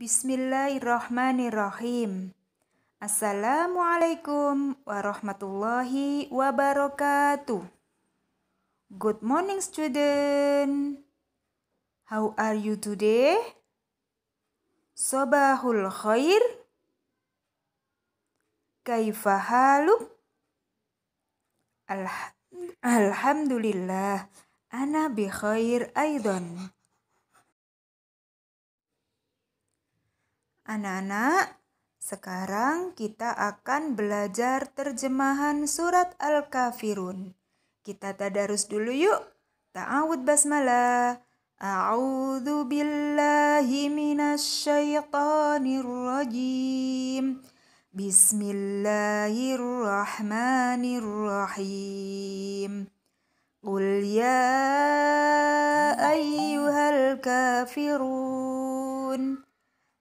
Bismillahirrahmanirrahim. Assalamualaikum warahmatullahi wabarakatuh. Good morning student. How are you today? Sobahul khair. Kaifahaluk? Alhamdulillah. Ana bi khair aidan. Anak-anak, sekarang kita akan belajar terjemahan surat Al-Kafirun. Kita tadarus dulu yuk. Ta'awud basmalah. A'udzu billahi minasy syaithanir rajim. Bismillahirrahmanirrahim. Qul ya ayyuhal kafirun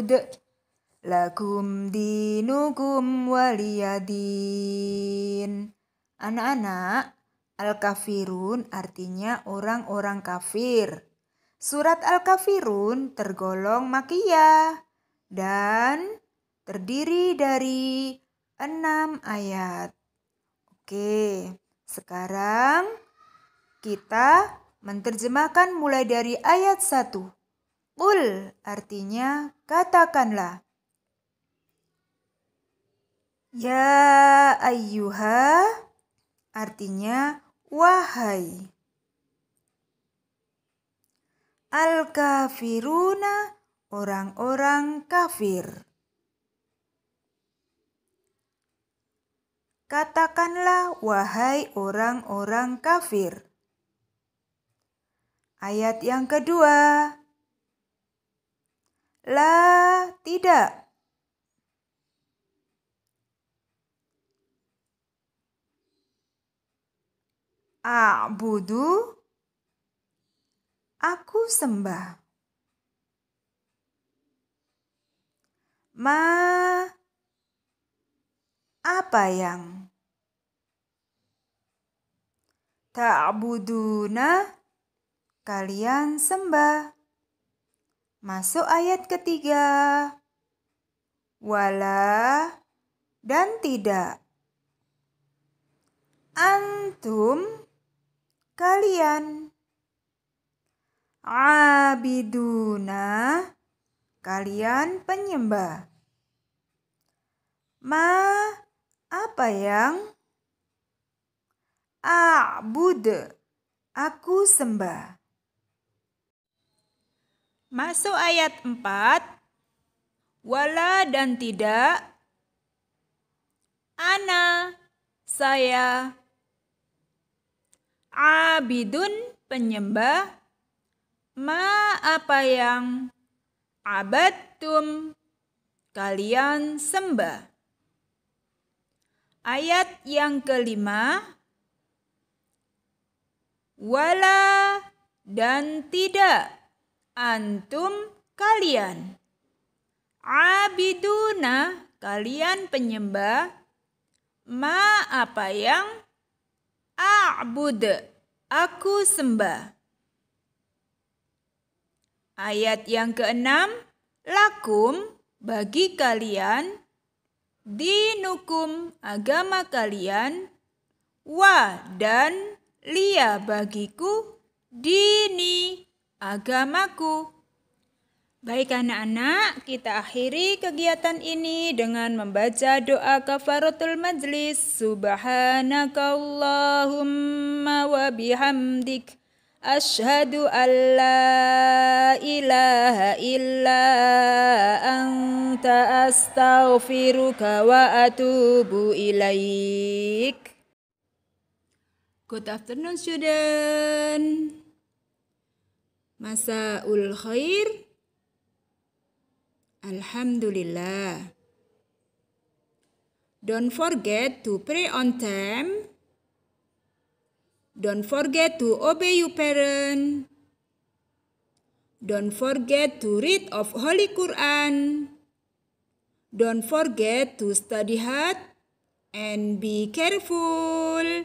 Hud Lakum dinukum waliyadin Anak-anak, Al-Kafirun artinya orang-orang kafir. Surat Al-Kafirun tergolong makiyah dan terdiri dari enam ayat. Oke, sekarang kita menerjemahkan mulai dari ayat 1. Kul artinya katakanlah. Ya ayyuha artinya wahai. Al-kafiruna orang-orang kafir. Katakanlah wahai orang-orang kafir. Ayat yang kedua. La, tidak. A'budu Aku sembah. Ma Apa yang Ta'buduna Kalian sembah. Masuk ayat ketiga. Wala dan tidak. Antum kalian. Abiduna kalian penyembah. Ma apa yang a'bud aku sembah. Masuk ayat 4. Wala dan tidak. Ana, saya. Abidun, penyembah. Ma apa yang abadtum kalian sembah. Ayat yang kelima, wala dan tidak antum kalian. Abiduna kalian penyembah. Ma apa yang a'bud aku sembah. Ayat yang keenam, lakum bagi kalian, dinukum agama kalian, wa dan lia bagiku, dini agamaku. Baik anak-anak, kita akhiri kegiatan ini dengan membaca doa kafaratul majlis. Subhanakallahumma wa bihamdik. Ashadu an la ilaha illa anta astaghfiruka wa atubu ilaik. Good afternoon, student. Masaul khair. Alhamdulillah. Don't forget to pray on time. Don't forget to obey your parent. Don't forget to read of Holy Quran. Don't forget to study hard and be careful.